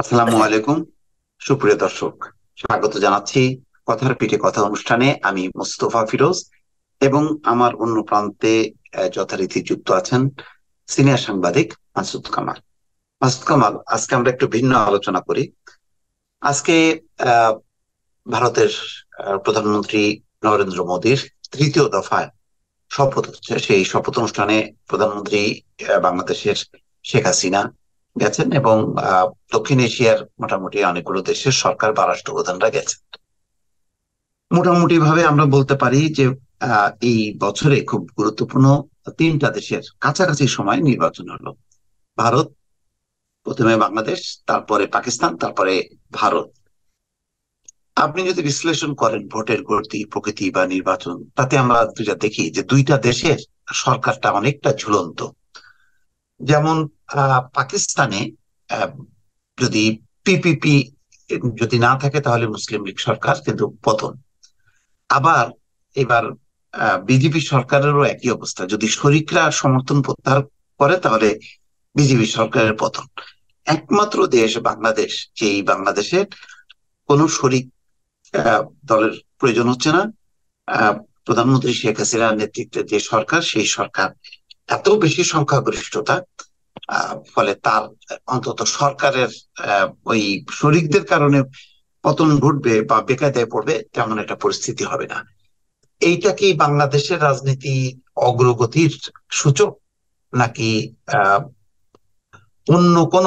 আসসালামু আলাইকুম সুপ্রিয় দর্শক স্বাগত জানাচ্ছি কথার পিঠে কথা অনুষ্ঠানে আমি মোস্তফা ফিরোজ এবং আমার অন্য প্রান্তে যথারীতি যুক্ত আছেন সিনিয়র সাংবাদিক মাসুদ কামাল মাসুদ কামাল আজকে আমরা একটু ভিন্ন আলোচনা করি আজকে ভারতের প্রধানমন্ত্রী নরেন্দ্র মোদীর তৃতীয় দফায় শপথ হচ্ছে সেই শপথ অনুষ্ঠানে প্রধানমন্ত্রী বাংলাদেশের শেখ হাসিনা গেছেন এবং দক্ষিণ এশিয়ার মোটামুটি অনেকগুলো দেশের সরকার বা রাষ্ট্রপ্রধানরা গেছেন মোটামুটি ভাবে আমরা বলতে পারি যে এই বছরে খুব গুরুত্বপূর্ণ তিনটা দেশের কাছাকাছি সময় নির্বাচন হলো ভারত প্রথমে বাংলাদেশ তারপরে পাকিস্তান তারপরে ভারত আপনি যদি বিশ্লেষণ করেন ভোটের গতি প্রকৃতি বা নির্বাচন তাতে আমরা যেটা দেখি যে দুইটা দেশের সরকারটা অনেকটা ঝুলন্ত যেমন পাকিস্তানে যদি পিপিপি যদি না থাকে তাহলে মুসলিম লীগ সরকার কিন্তু পতন আবার এবার বিজেপি সরকারেরও একই অবস্থা যদি শরিকরা সমর্থন প্রত্যাহার করে তাহলে বিজেপি সরকারের পতন একমাত্র দেশ বাংলাদেশ যে এই বাংলাদেশের কোন শরিক দলের প্রয়োজন হচ্ছে না প্রধানমন্ত্রী শেখ হাসিনার নেতৃত্বে যে সরকার সেই সরকার এত বেশি সংখ্যাগরিষ্ঠতা ফলে তার অন্তত সরকারের ওই শরিকদের কারণে পতন ঘটবে বা বেকায়দায় পড়বে তেমন একটা পরিস্থিতি হবে না এইটা কি বাংলাদেশের রাজনীতি অগ্রগতির সূচক নাকি অন্য কোন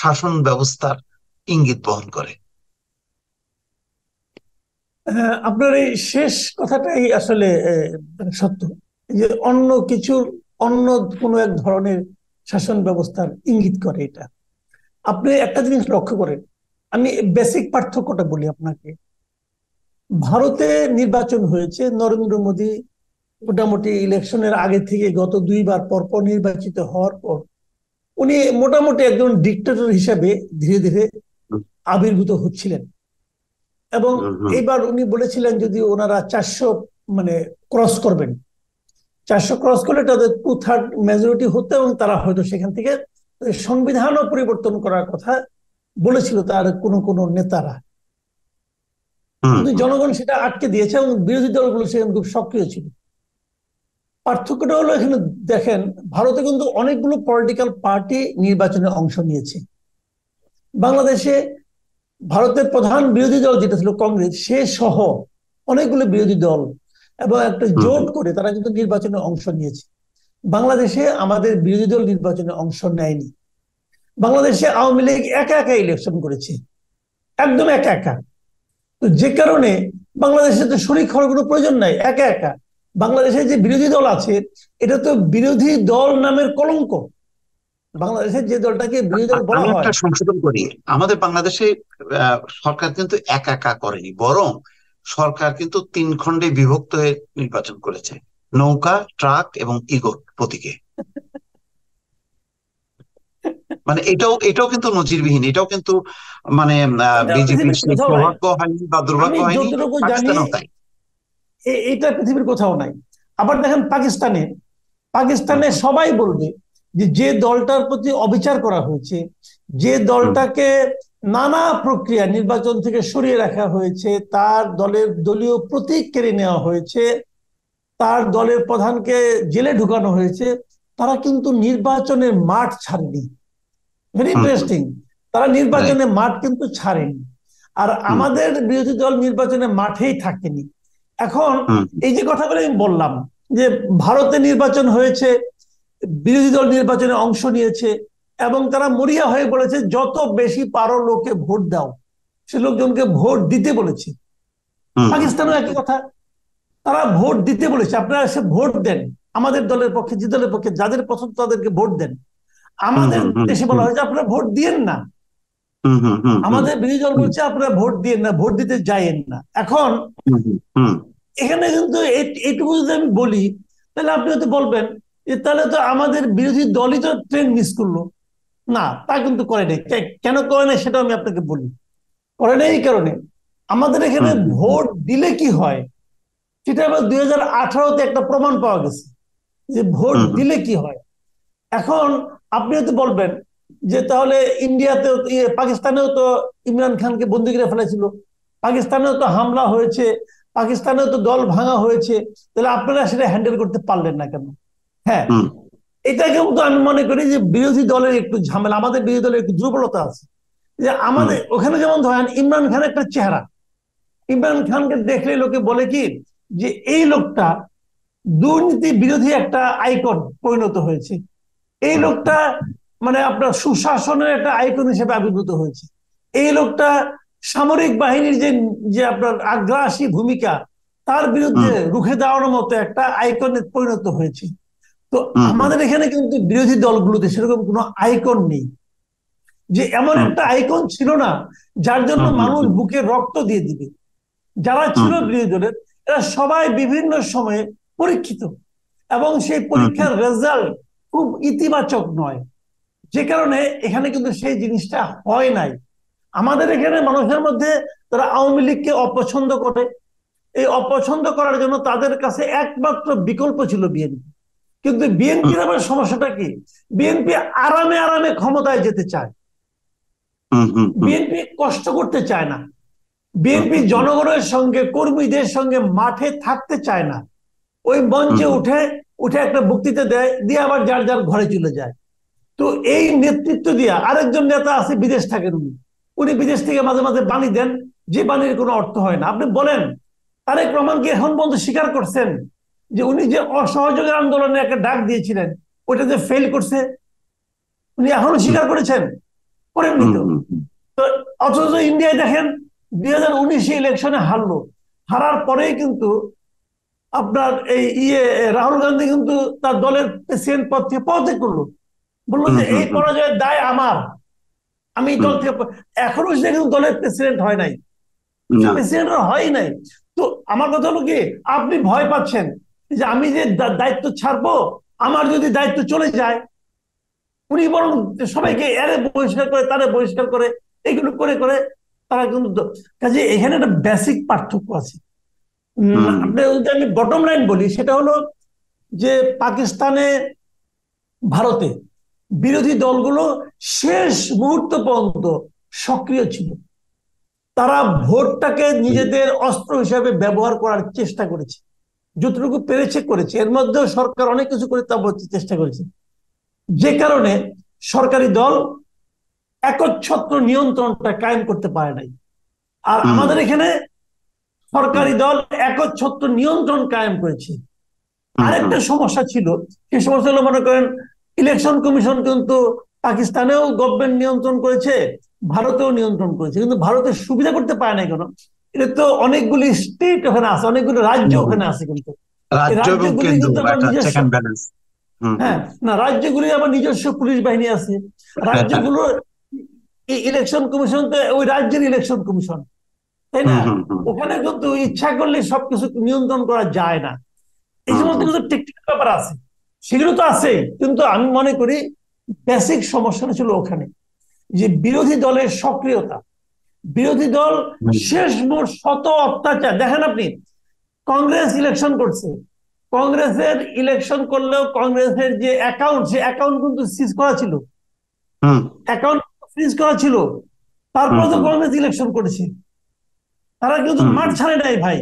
শাসন ব্যবস্থার ইঙ্গিত বহন করে আপনার এই শেষ কথাটাই আসলে মানে সত্য যে অন্য কিছুর অন্য কোনো এক ধরনের শাসন ব্যবস্থার ইঙ্গিত করে এটা আপনি একটা জিনিস লক্ষ্য করেন আমি বেসিক পার্থক্যটা বলি আপনাকে ভারতে নির্বাচন হয়েছে নরেন্দ্র মোদী মোটামুটি ইলেকশনের আগে থেকে গত দুইবার পরপর নির্বাচিত হওয়ার পর উনি মোটামুটি একজন ডিক্টেটর হিসাবে ধীরে ধীরে আবির্ভূত হচ্ছিলেন এবং এবার উনি বলেছিলেন যদি ওনারা চারশো মানে ক্রস করবেন চারশো ক্রস করলে তাদের টু থার্ড মেজরিটি হতো এবং তারা হয়তো সেখান থেকে সংবিধানও পরিবর্তন করার কথা বলেছিল তার কোন কোন নেতারা কিন্তু জনগণ সেটা আটকে দিয়েছে এবং বিরোধী দলগুলো সেখানে খুব সক্রিয় ছিল পার্থক্যটা হলো এখানে দেখেন ভারতে কিন্তু অনেকগুলো পলিটিক্যাল পার্টি নির্বাচনে অংশ নিয়েছে বাংলাদেশে ভারতের প্রধান বিরোধী দল যেটা ছিল কংগ্রেস সে সহ অনেকগুলো বিরোধী দল এবং একটা জোট করে তারা কিন্তু নির্বাচনে অংশ নিয়েছে বাংলাদেশে আমাদের বিরোধী দল নির্বাচনে অংশ নেয়নি বাংলাদেশে আওয়ামী লীগ একা একা ইলেকশন করেছে একদম একা একা তো যে কারণে বাংলাদেশে তো শরিক হওয়ার কোনো প্রয়োজন নাই একা একা বাংলাদেশে যে বিরোধী দল আছে এটা তো বিরোধী দল নামের কলঙ্ক বাংলাদেশের যে দলটাকে বিরোধী দল বলা হয় সংশোধন করি আমাদের বাংলাদেশে সরকার কিন্তু একা একা করেনি বরং সরকার কিন্তু তিন খণ্ডে বিভক্ত হয়ে নির্বাচন করেছে নৌকা ট্রাক এবং ইগোট প্রতীকে মানে এটাও এটাও কিন্তু নজিরবিহীন এটাও কিন্তু মানে সৌভাগ্য হয়নি বা দুর্ভাগ্য হয়নি এটা পৃথিবীর কোথাও নাই আবার দেখেন পাকিস্তানে পাকিস্তানে সবাই বলবে যে যে দলটার প্রতি অবিচার করা হয়েছে যে দলটাকে নানা প্রক্রিয়া নির্বাচন থেকে সরিয়ে রাখা হয়েছে তার দলের দলীয় প্রতীক কেড়ে নেওয়া হয়েছে তার দলের প্রধানকে জেলে ঢুকানো হয়েছে তারা কিন্তু নির্বাচনের মাঠ ছাড়েনি ভেরি ইন্টারেস্টিং তারা নির্বাচনের মাঠ কিন্তু ছাড়েনি আর আমাদের বিরোধী দল নির্বাচনের মাঠেই থাকেনি এখন এই যে কথাগুলো আমি বললাম যে ভারতে নির্বাচন হয়েছে বিরোধী দল নির্বাচনে অংশ নিয়েছে এবং তারা মরিয়া হয়ে বলেছে যত বেশি পারো লোকে ভোট দাও সে লোকজনকে ভোট দিতে বলেছে পাকিস্তানও একই কথা তারা ভোট দিতে বলেছে আপনারা এসে ভোট দেন আমাদের দলের পক্ষে যে দলের পক্ষে যাদের পছন্দ তাদেরকে ভোট দেন আমাদের দেশে বলা হয় যে আপনারা ভোট দিয়েন না আমাদের বিরোধী দল বলছে আপনারা ভোট দিয়েন না ভোট দিতে যায়েন না এখন এখানে কিন্তু এটুকু যদি আমি বলি তাহলে আপনি হয়তো বলবেন যে তাহলে তো আমাদের বিরোধী দলই তো ট্রেন মিস করলো না তা কিন্তু করে নাই কেন করে নাই সেটা আমি আপনাকে বলি করে নাই এই কারণে আমাদের এখানে ভোট দিলে কি হয় সেটা আবার দুই হাজার আঠারোতে একটা প্রমাণ পাওয়া গেছে যে ভোট দিলে কি হয় এখন আপনি হয়তো বলবেন যে তাহলে ইন্ডিয়াতেও পাকিস্তানেও তো ইমরান খানকে বন্দি করে ফেলেছিল পাকিস্তানেও তো হামলা হয়েছে পাকিস্তানেও তো দল ভাঙা হয়েছে তাহলে আপনারা সেটা হ্যান্ডেল করতে পারলেন না কেন হ্যাঁ এটা কিন্তু আমি মনে করি যে বিরোধী দলের একটু ঝামেলা আমাদের বিরোধী দলের একটু দুর্বলতা আছে যে আমাদের ওখানে যেমন ধরেন ইমরান খান একটা চেহারা ইমরান খানকে দেখলে লোকে বলে কি যে এই লোকটা দুর্নীতি বিরোধী একটা আইকন পরিণত হয়েছে এই লোকটা মানে আপনার সুশাসনের একটা আইকন হিসেবে আবির্ভূত হয়েছে এই লোকটা সামরিক বাহিনীর যে যে আপনার আগ্রাসী ভূমিকা তার বিরুদ্ধে রুখে দেওয়ার মতো একটা আইকনে পরিণত হয়েছে তো আমাদের এখানে কিন্তু বিরোধী দলগুলোতে সেরকম কোনো আইকন নেই যে এমন একটা আইকন ছিল না যার জন্য মানুষ বুকে রক্ত দিয়ে দিবে যারা ছিল বিরোধী দলের এরা সবাই বিভিন্ন সময়ে পরীক্ষিত এবং সেই পরীক্ষার রেজাল্ট খুব ইতিবাচক নয় যে কারণে এখানে কিন্তু সেই জিনিসটা হয় নাই আমাদের এখানে মানুষের মধ্যে তারা আওয়ামী লীগকে অপছন্দ করে এই অপছন্দ করার জন্য তাদের কাছে একমাত্র বিকল্প ছিল বিএনপি কিন্তু বিএনপির আবার সমস্যাটা কি বিএনপি আরামে আরামে ক্ষমতায় যেতে চায় বিএনপি কষ্ট করতে চায় না বিএনপি জনগণের সঙ্গে কর্মীদের সঙ্গে মাঠে থাকতে চায় না ওই মঞ্চে উঠে উঠে একটা বক্তৃতা দেয় দিয়ে আবার যার যার ঘরে চলে যায় তো এই নেতৃত্ব দিয়া আরেকজন নেতা আছে বিদেশ থাকেন উনি উনি বিদেশ থেকে মাঝে মাঝে বাণী দেন যে বাণীর কোনো অর্থ হয় না আপনি বলেন তারেক রহমান কি এখন পর্যন্ত স্বীকার করছেন যে উনি যে অসহযোগের আন্দোলনে একটা ডাক দিয়েছিলেন ওটা যে ফেল করছে উনি এখনো স্বীকার করেছেন করেন তো অথচ ইন্ডিয়ায় দেখেন দুই হাজার উনিশে ইলেকশনে হারলো হারার পরেই কিন্তু আপনার এই ইয়ে রাহুল গান্ধী কিন্তু তার দলের প্রেসিডেন্ট পদ থেকে পদে করলো বললো যে এই পরাজয়ের দায় আমার আমি দল থেকে এখনো সে কিন্তু দলের প্রেসিডেন্ট হয় নাই প্রেসিডেন্ট হয় নাই তো আমার কথা হলো কি আপনি ভয় পাচ্ছেন যে আমি যে দায়িত্ব ছাড়বো আমার যদি দায়িত্ব চলে যায় উনি বরং সবাইকে এরে বহিষ্কার করে তারে বহিষ্কার করে এগুলো করে করে তারা কিন্তু কাজে এখানে একটা বেসিক পার্থক্য আছে যদি আমি বটম লাইন বলি সেটা হলো যে পাকিস্তানে ভারতে বিরোধী দলগুলো শেষ মুহূর্ত পর্যন্ত সক্রিয় ছিল তারা ভোটটাকে নিজেদের অস্ত্র হিসাবে ব্যবহার করার চেষ্টা করেছে যতটুকু পেরেছে করেছে এর মধ্যেও সরকার অনেক কিছু করে তা বলতে চেষ্টা করেছে যে কারণে সরকারি দল একচ্ছত্র নিয়ন্ত্রণটা কায়েম করতে পারে নাই আর আমাদের এখানে সরকারি দল একচ্ছত্র নিয়ন্ত্রণ কায়েম করেছে আরেকটা সমস্যা ছিল সে সমস্যা হলো মনে করেন ইলেকশন কমিশন কিন্তু পাকিস্তানেও গভর্নমেন্ট নিয়ন্ত্রণ করেছে ভারতেও নিয়ন্ত্রণ করেছে কিন্তু ভারতের সুবিধা করতে পারে নাই কেন এটা তো অনেকগুলি স্টেট ওখানে আছে অনেকগুলি রাজ্য ওখানে আছে কিন্তু হ্যাঁ না রাজ্যগুলি আবার নিজস্ব পুলিশ বাহিনী আছে রাজ্যগুলো ইলেকশন কমিশন তো ওই রাজ্যের ইলেকশন কমিশন তাই না ওখানে কিন্তু ইচ্ছা করলে সবকিছু নিয়ন্ত্রণ করা যায় না এই সমস্ত কিন্তু টেকনিক্যাল ব্যাপার আছে সেগুলো তো আছে কিন্তু আমি মনে করি বেসিক সমস্যাটা ছিল ওখানে যে বিরোধী দলের সক্রিয়তা বিরোধী দল শেষ মোট শত অত্যাচার দেখেন আপনি কংগ্রেস ইলেকশন করছে কংগ্রেসের ইলেকশন করলেও কংগ্রেসের যে অ্যাকাউন্ট সে অ্যাকাউন্ট কিন্তু সিজ করা ছিল অ্যাকাউন্ট ফ্রিজ করা ছিল তারপরে তো কংগ্রেস ইলেকশন করেছে তারা কিন্তু মাঠ ছাড়ে নাই ভাই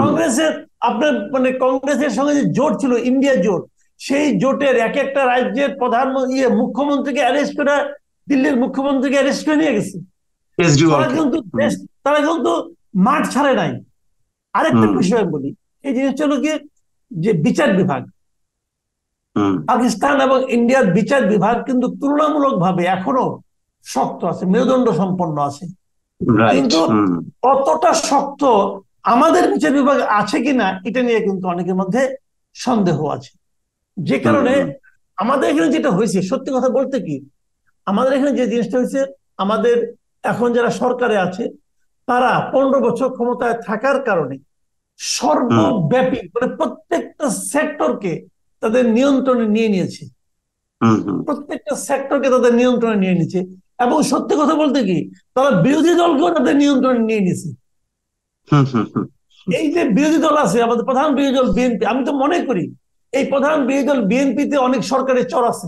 কংগ্রেসের আপনার মানে কংগ্রেসের সঙ্গে যে জোট ছিল ইন্ডিয়া জোট সেই জোটের এক একটা রাজ্যের প্রধানমন্ত্রী ইয়ে মুখ্যমন্ত্রীকে অ্যারেস্ট করে দিল্লির মুখ্যমন্ত্রীকে অ্যারেস্ট করে নিয়ে গেছে Hmm. তারা কিন্তু মাঠ ছাড়ে নাই আরেকটা hmm. বিষয় বলি এই জিনিসটা হলো কি যে বিচার বিভাগ hmm. পাকিস্তান এবং ইন্ডিয়ার বিচার বিভাগ কিন্তু তুলনামূলক ভাবে এখনো শক্ত আছে মেরুদণ্ড সম্পন্ন আছে কিন্তু অতটা শক্ত আমাদের বিচার বিভাগ আছে কিনা এটা নিয়ে কিন্তু অনেকের মধ্যে সন্দেহ আছে যে কারণে আমাদের এখানে যেটা হয়েছে সত্যি কথা বলতে কি আমাদের এখানে যে জিনিসটা হয়েছে আমাদের এখন যারা সরকারে আছে তারা পনেরো বছর ক্ষমতায় থাকার কারণে সর্বব্যাপী মানে প্রত্যেকটা সেক্টরকে তাদের নিয়ন্ত্রণে নিয়ে নিয়েছে প্রত্যেকটা সেক্টরকে তাদের নিয়ন্ত্রণে নিয়ে নিয়েছে এবং সত্যি কথা বলতে কি তারা বিরোধী দলকেও তাদের নিয়ন্ত্রণে নিয়ে নিয়েছে এই যে বিরোধী দল আছে আমাদের প্রধান বিরোধী দল বিএনপি আমি তো মনে করি এই প্রধান বিরোধী দল বিএনপিতে অনেক সরকারের চর আছে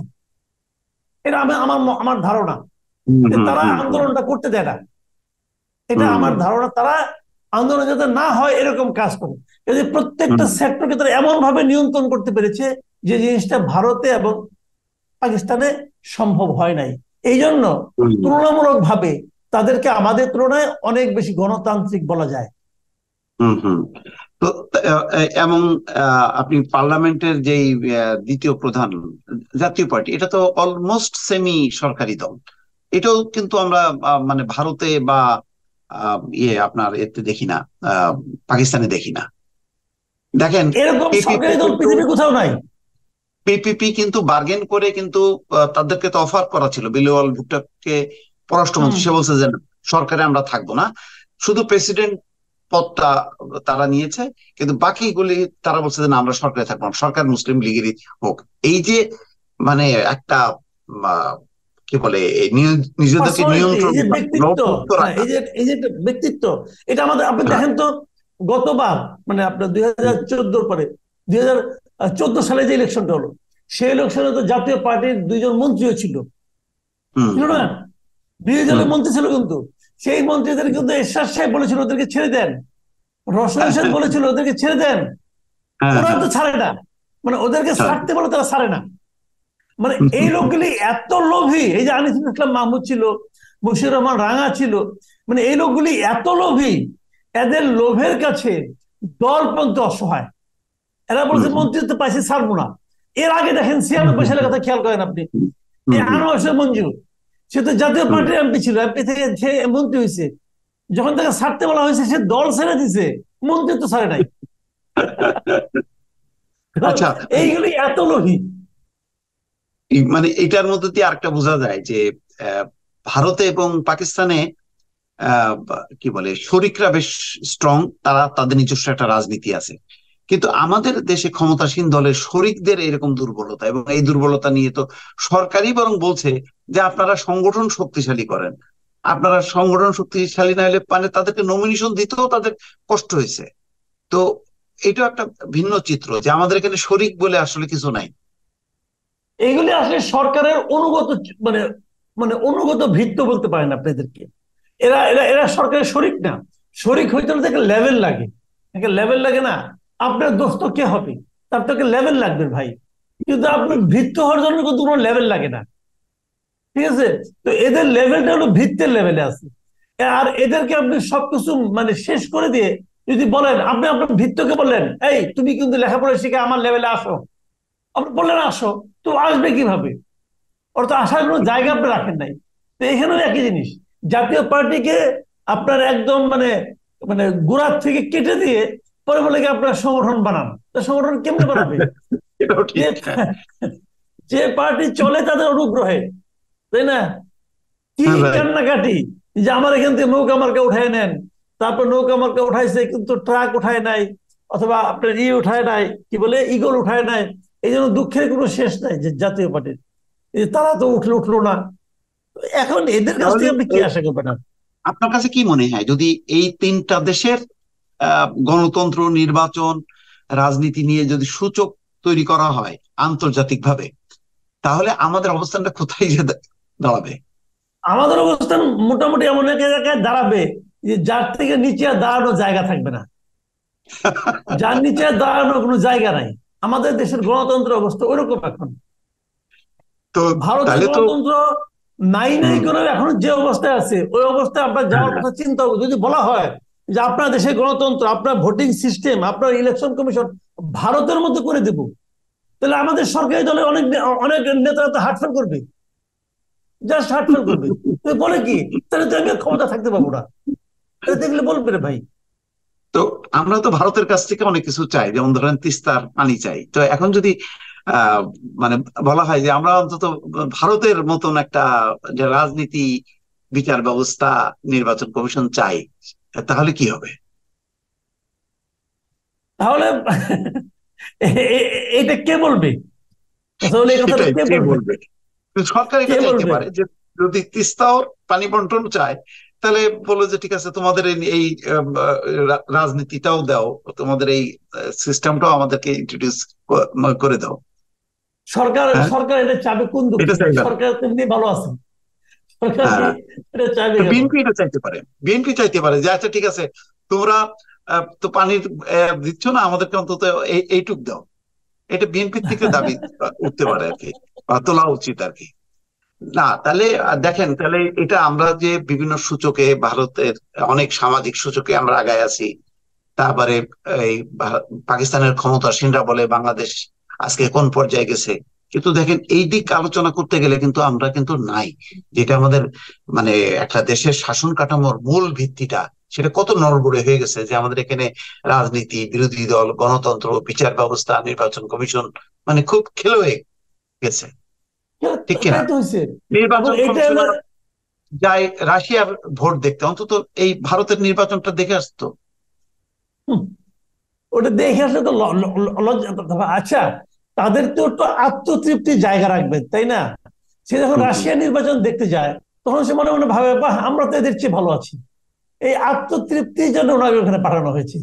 এটা আমি আমার আমার ধারণা তারা আন্দোলনটা করতে দেয় না এটা আমার ধারণা তারা আন্দোলন যাতে না হয় এরকম কাজ করে যদি প্রত্যেকটা সেক্টরকে তারা এমন ভাবে নিয়ন্ত্রণ করতে পেরেছে যে জিনিসটা ভারতে এবং পাকিস্তানে সম্ভব হয় নাই এই জন্য তুলনামূলক ভাবে তাদেরকে আমাদের তুলনায় অনেক বেশি গণতান্ত্রিক বলা যায় হুম হুম তো এবং আপনি পার্লামেন্টের যেই দ্বিতীয় প্রধান জাতীয় পার্টি এটা তো অলমোস্ট সেমি সরকারি দল এটাও কিন্তু আমরা মানে ভারতে বা ইয়ে আপনার এতে দেখি না পাকিস্তানে দেখি না দেখেন কোথাও নাই পিপিপি কিন্তু বার্গেন করে কিন্তু তাদেরকে তো অফার করা ছিল বিলিওয়াল ভুট্টাকে পররাষ্ট্রমন্ত্রী সে বলছে যে সরকারে আমরা থাকবো না শুধু প্রেসিডেন্ট পদটা তারা নিয়েছে কিন্তু বাকিগুলি তারা বলছে যে না আমরা সরকারে থাকবো সরকার মুসলিম লীগেরই হোক এই যে মানে একটা কি বলে নিজেদেরকে নিয়ন্ত্রণ হ্যাঁ, ব্যক্তিত্ব এটা আমাদের আপনি হ্যাঁ। দেখেন তো গতবার মানে আপনার দুই হাজার চোদ্দোর পরে দুই হাজার চোদ্দ সালে যে ইলেকশনটা হলো সেই ইলেকশনে তো জাতীয় পার্টির দুইজন মন্ত্রীও ছিল না বিরোধী দলের মন্ত্রী ছিল কিন্তু সেই মন্ত্রীদের কিন্তু এরশাদ সাহেব বলেছিল ওদেরকে ছেড়ে দেন রসন হ্যাঁ, বলেছিল ওদেরকে ছেড়ে দেন ওরা তো ছাড়ে না মানে ওদেরকে ছাড়তে বলে তারা ছাড়ে না মানে এই লোকগুলি এত লোভী এই যে আনিসুল ইসলাম মাহমুদ ছিল মুর্শিদ রহমান রাঙা ছিল মানে এই লোকগুলি এত লোভী এদের লোভের কাছে দল পর্যন্ত অসহায় এরা বলছে মন্ত্রিত্ব পাইছে ছাড়বো না এর আগে দেখেন ছিয়ানব্বই সালের কথা খেয়াল করেন আপনি আনোয়ার মঞ্জু সে তো জাতীয় পার্টির এমপি ছিল এমপি থেকে সে মন্ত্রী হয়েছে যখন তাকে ছাড়তে বলা হয়েছে সে দল ছেড়ে দিছে মন্ত্রী তো ছাড়ে নাই আচ্ছা। এইগুলি এত লোভী মানে এটার মধ্যে দিয়ে আরেকটা বোঝা যায় যে ভারতে এবং পাকিস্তানে কি বলে শরিকরা বেশ স্ট্রং তারা তাদের নিজস্ব একটা রাজনীতি আছে কিন্তু আমাদের দেশে ক্ষমতাসীন দলের শরিকদের এরকম দুর্বলতা এবং এই দুর্বলতা নিয়ে তো সরকারই বরং বলছে যে আপনারা সংগঠন শক্তিশালী করেন আপনারা সংগঠন শক্তিশালী না হলে মানে তাদেরকে নমিনেশন দিতেও তাদের কষ্ট হয়েছে তো এটা একটা ভিন্ন চিত্র যে আমাদের এখানে শরিক বলে আসলে কিছু নাই এইগুলি আসলে সরকারের অনুগত মানে মানে অনুগত ভিত্ত বলতে পারেন আপনাদেরকে এরা এরা এরা সরকারের শরিক না শরিক হইতে হলে তাকে লেভেল লাগে তাকে লেভেল লাগে না আপনার দোস্ত কে হবে তার তাকে লেভেল লাগবে ভাই কিন্তু আপনার ভিত্ত হওয়ার জন্য কিন্তু কোনো লেভেল লাগে না ঠিক আছে তো এদের লেভেলটা হলো ভিত্তের লেভেলে আছে আর এদেরকে আপনি সবকিছু মানে শেষ করে দিয়ে যদি বলেন আপনি আপনার ভিত্তকে বললেন এই তুমি কিন্তু লেখাপড়া শিখে আমার লেভেলে আসো আপনি বললেন আসো তো আসবে কিভাবে অর্থাৎ আসার কোনো জায়গা আপনি রাখেন নাই তো এখানেও একই জিনিস জাতীয় পার্টিকে আপনার একদম মানে মানে গোড়ার থেকে কেটে দিয়ে পরে বলে আপনার সংগঠন বানান সংগঠন কেমনে বানাবে যে পার্টি চলে তাদের অনুগ্রহে তাই না কি হ্যাঁ কান্নাকাটি যে আমার এখান থেকে নৌকা মার্কা উঠায় নেন তারপর নৌকা মার্কা উঠাইছে কিন্তু ট্রাক উঠায় নাই অথবা আপনার ই উঠায় নাই কি বলে ইগল উঠায় নাই এই জন্য দুঃখের কোনো শেষ নাই যে জাতীয় পার্টির তারা তো উঠলো উঠলো না এখন এদের কাছ থেকে আপনি কি আশা করবেন আপনার কাছে কি মনে হয় যদি এই তিনটা দেশের গণতন্ত্র নির্বাচন রাজনীতি নিয়ে যদি সূচক তৈরি করা হয় আন্তর্জাতিকভাবে তাহলে আমাদের অবস্থানটা কোথায় দাঁড়াবে আমাদের অবস্থান মোটামুটি এমন এক জায়গায় দাঁড়াবে যে যার থেকে নিচে দাঁড়ানোর জায়গা থাকবে না যার নিচে দাঁড়ানোর কোনো জায়গা নাই আমাদের দেশের গণতন্ত্র অবস্থা ওইরকম এখন তো ভারতের গণতন্ত্র নাই নাই করে এখন যে অবস্থায় আছে ওই অবস্থায় আপনার যাওয়ার কথা চিন্তা যদি বলা হয় যে আপনার দেশের গণতন্ত্র আপনার ভোটিং সিস্টেম আপনার ইলেকশন কমিশন ভারতের মধ্যে করে দেব তাহলে আমাদের সরকারি দলে অনেক অনেক নেতারা তো হাটফেল করবে জাস্ট হাটফেল করবে বলে কি তাহলে তো আমি ক্ষমতা থাকতে পারবো না দেখলে বলবে রে ভাই তো আমরা তো ভারতের কাছ থেকে অনেক কিছু চাই যেমন ধরেন তিস্তার পানি চাই তো এখন যদি মানে বলা হয় যে আমরা অন্তত ভারতের মতন একটা যে রাজনীতি বিচার ব্যবস্থা নির্বাচন কমিশন চাই তাহলে কি হবে তাহলে এটা কে বলবে কে বলবে সরকার পারে যে যদি তিস্তাও পানি বন্টন চায় তাহলে বললো যে ঠিক আছে তোমাদের এই রাজনীতিটাও দাও তোমাদের এই সিস্টেমটাও আমাদেরকে ইন্ট্রোডিউস করে দাও সরকার হ্যাঁ? সরকার এটা চাবে কোন সরকার তেমনি ভালো আছে হ্যাঁ। বিএনপি চাইতে পারে বিএনপি চাইতে পারে যে আচ্ছা ঠিক আছে তোমরা তো পানির দিচ্ছ না আমাদেরকে অন্তত এইটুক দাও এটা বিএনপির থেকে দাবি উঠতে পারে আর কি তোলা উচিত আর কি না তাহলে দেখেন তাহলে এটা আমরা যে বিভিন্ন সূচকে ভারতের অনেক সামাজিক সূচকে আমরা আগায় আছি তারপরে এই পাকিস্তানের ক্ষমতাসীনরা বলে বাংলাদেশ আজকে কোন পর্যায়ে গেছে কিন্তু দেখেন এই দিক আলোচনা করতে গেলে কিন্তু আমরা কিন্তু নাই যেটা আমাদের মানে একটা দেশের শাসন কাঠামোর মূল ভিত্তিটা সেটা কত নড়বড়ে হয়ে গেছে যে আমাদের এখানে রাজনীতি বিরোধী দল গণতন্ত্র বিচার ব্যবস্থা নির্বাচন কমিশন মানে খুব খেলোয়ে হয়ে গেছে ঠিক যায় রাশিয়ার ভোট দেখতে অন্তত এই ভারতের নির্বাচনটা দেখে আসতো ওটা দেখে আসলে তো আচ্ছা তাদের তো একটু আত্মতৃপ্তির জায়গা রাখবে তাই না সে যখন রাশিয়া নির্বাচন দেখতে যায় তখন সে মনে মনে ভাবে বা আমরা তো এদের চেয়ে ভালো আছি এই আত্মতৃপ্তি যেন ওনাকে ওখানে পাঠানো হয়েছে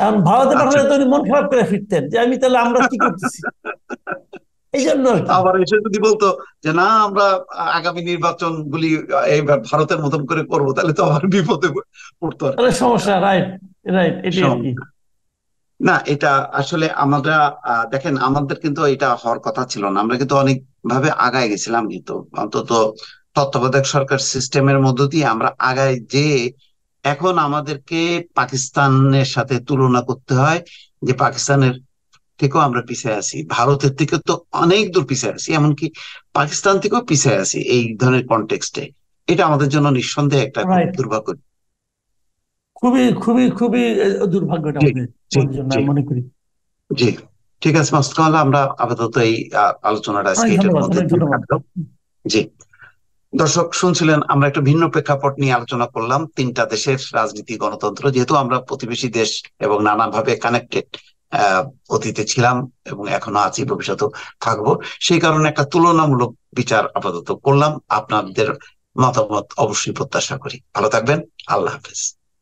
এখন ভারতে পাঠালে আচ্ছা। তো উনি মন খারাপ করে ফিরতেন যে আমি তাহলে আমরা কি করতেছি এই জন্য আবার এসে যদি বলতো যে না আমরা আগামী নির্বাচন গুলি এইবার ভারতের মতন করে করব তাহলে তো আবার বিপদে পড়তো তাহলে সমস্যা রাইট রাইট এটি না এটা আসলে আমরা দেখেন আমাদের কিন্তু এটা হওয়ার কথা ছিল না আমরা কিন্তু অনেক ভাবে আগায় গেছিলাম কিন্তু অন্তত তত্ত্বাবধায়ক সরকার সিস্টেমের মধ্য দিয়ে আমরা আগায় যে এখন আমাদেরকে পাকিস্তানের সাথে তুলনা করতে হয় যে পাকিস্তানের থেকেও আমরা পিছিয়ে আছি ভারতের থেকে তো অনেক দূর পিছিয়ে আছি এমনকি পাকিস্তান থেকেও পিছিয়ে আছি এই ধরনের কনটেক্সটে এটা আমাদের জন্য নিঃসন্দেহে একটা দুর্ভাগ্য খুবই খুবই খুবই দুর্ভাগ্যটা জি ঠিক আছে মাস্টার আমরা আপাতত এই আলোচনাটা আজকে এটার মধ্যে জি দর্শক শুনছিলেন আমরা একটা ভিন্ন প্রেক্ষাপট নিয়ে আলোচনা করলাম তিনটা দেশের রাজনীতি গণতন্ত্র যেহেতু আমরা প্রতিবেশী দেশ এবং নানাভাবে কানেক্টেড অতীতে ছিলাম এবং এখনো আছি ভবিষ্যতেও থাকবো সেই কারণে একটা তুলনামূলক বিচার আপাতত করলাম আপনাদের মতামত অবশ্যই প্রত্যাশা করি ভালো থাকবেন আল্লাহ হাফেজ